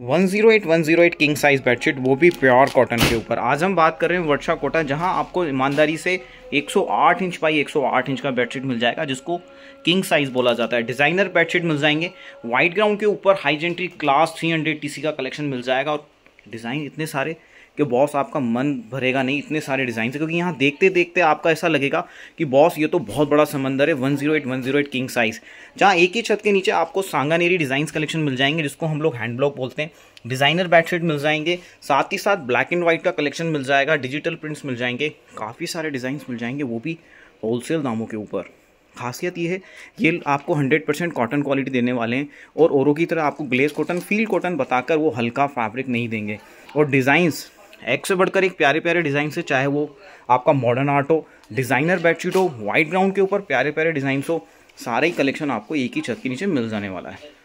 108108 king size bedsheet वो भी pure cotton के ऊपर आज हम बात कर रहे हैं वर्षा कोटा जहां आपको ईमानदारी से 108 इंच बाई 108 इंच का बेडशीट मिल जाएगा जिसको किंग साइज़ बोला जाता है डिज़ाइनर बेडशीट मिल जाएंगे वाइट ग्राउंड के ऊपर हाई जेंट्री क्लास 300 टीसी का कलेक्शन मिल जाएगा और डिज़ाइन इतने सारे कि बॉस आपका मन भरेगा नहीं इतने सारे डिज़ाइन से क्योंकि यहाँ देखते देखते आपका ऐसा लगेगा कि बॉस ये तो बहुत बड़ा समंदर है one zero eight one zero eight king size जहाँ एक ही छत के नीचे आपको सांगानेरी डिज़ाइंस कलेक्शन मिल जाएंगे जिसको हम लोग हैंड ब्लॉक बोलते हैं डिज़ाइनर बेडशीट मिल जाएंगे साथ ही साथ ब्लैक एंड वाइट का कलेक्शन मिल जाएगा डिजिटल प्रिंट्स मिल जाएंगे काफ़ी सारे डिज़ाइंस मिल जाएंगे वो भी होलसेल दामों के ऊपर खासियत ये है ये आपको 100 परसेंट कॉटन क्वालिटी देने वाले हैं और औरों की तरह आपको ग्लेस कॉटन फील्ड कॉटन बताकर वो हल्का फैब्रिक नहीं देंगे और डिज़ाइंस एक से बढ़कर एक प्यारे प्यारे डिज़ाइन से चाहे वो आपका मॉडर्न आर्ट हो डिज़ाइनर बेडशीट हो वाइट ग्राउंड के ऊपर प्यारे प्यारे डिज़ाइन हो सारे ही कलेक्शन आपको एक ही छत के नीचे मिल जाने वाला है